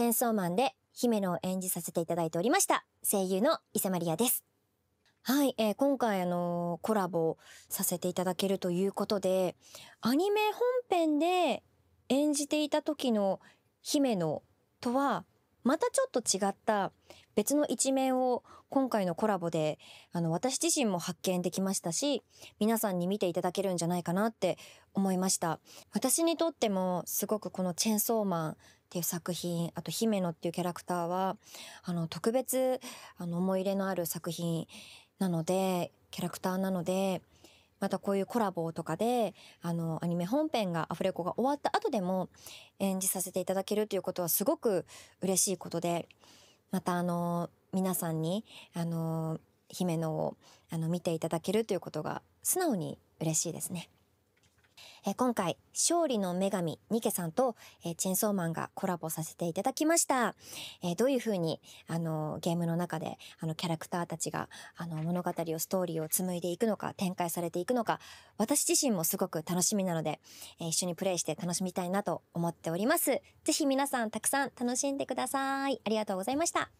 チェンソーマンで姫野を演じさせていただいておりました、声優の伊勢マリアです。はい、えー、今回あのー、コラボさせていただけるということで、アニメ本編で演じていた時の姫野とは、またちょっと違った別の一面を今回のコラボで、あの、私自身も発見できましたし、皆さんに見ていただけるんじゃないかなって思いました。私にとってもすごくこのチェンソーマンっていう作品、あと姫野っていうキャラクターは、あの、特別、あの、思い入れのある作品なので、キャラクターなので、またこういうコラボとかで、あの、アニメ本編が、アフレコが終わった後でも演じさせていただけるということはすごく嬉しいことで、またあの、皆さんに、あの、姫野を、あの、見ていただけるということが素直に嬉しいですね。え今回、勝利の女神、ニケさんと、えチェンソーマンがコラボさせていただきました。えどういう風に、あの、ゲームの中で、あの、キャラクターたちが、あの、物語を、ストーリーを紡いでいくのか、展開されていくのか、私自身もすごく楽しみなので、え一緒にプレイして楽しみたいなと思っております。ぜひ皆さん、たくさん楽しんでください。ありがとうございました。